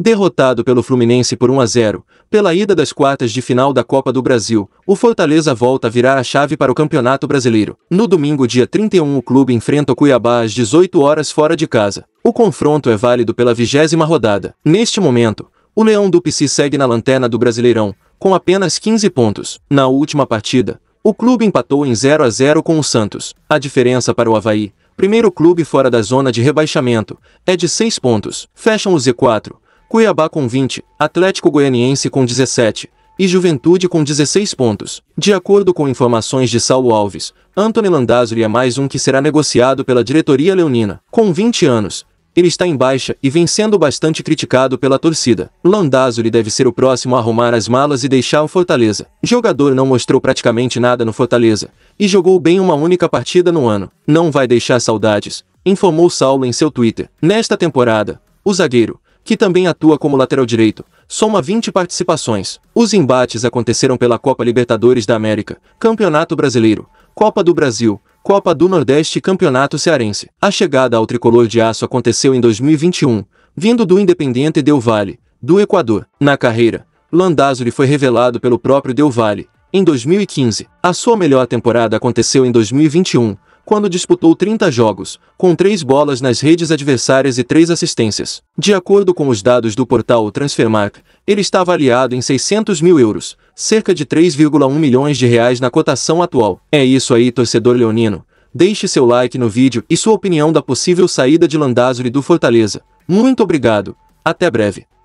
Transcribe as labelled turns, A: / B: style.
A: Derrotado pelo Fluminense por 1 a 0, pela ida das quartas de final da Copa do Brasil, o Fortaleza volta a virar a chave para o Campeonato Brasileiro. No domingo, dia 31, o clube enfrenta o Cuiabá às 18 horas fora de casa. O confronto é válido pela vigésima rodada. Neste momento, o Leão do Pici segue na lanterna do Brasileirão, com apenas 15 pontos. Na última partida, o clube empatou em 0 a 0 com o Santos. A diferença para o Havaí, primeiro clube fora da zona de rebaixamento, é de 6 pontos. Fecham o Z4 Cuiabá com 20, Atlético Goianiense com 17 e Juventude com 16 pontos. De acordo com informações de Saulo Alves, Antony Landazuri é mais um que será negociado pela diretoria leonina. Com 20 anos, ele está em baixa e vem sendo bastante criticado pela torcida. Landazuri deve ser o próximo a arrumar as malas e deixar o Fortaleza. Jogador não mostrou praticamente nada no Fortaleza e jogou bem uma única partida no ano. Não vai deixar saudades, informou Saulo em seu Twitter. Nesta temporada, o zagueiro, que também atua como lateral direito, soma 20 participações. Os embates aconteceram pela Copa Libertadores da América, Campeonato Brasileiro, Copa do Brasil, Copa do Nordeste e Campeonato Cearense. A chegada ao tricolor de aço aconteceu em 2021, vindo do Independiente Del Valle, do Equador. Na carreira, Landázuri foi revelado pelo próprio Del Valle, em 2015. A sua melhor temporada aconteceu em 2021, quando disputou 30 jogos, com 3 bolas nas redes adversárias e 3 assistências. De acordo com os dados do portal Transfermarkt, ele está avaliado em 600 mil euros, cerca de 3,1 milhões de reais na cotação atual. É isso aí, torcedor leonino. Deixe seu like no vídeo e sua opinião da possível saída de Landázuri do Fortaleza. Muito obrigado. Até breve.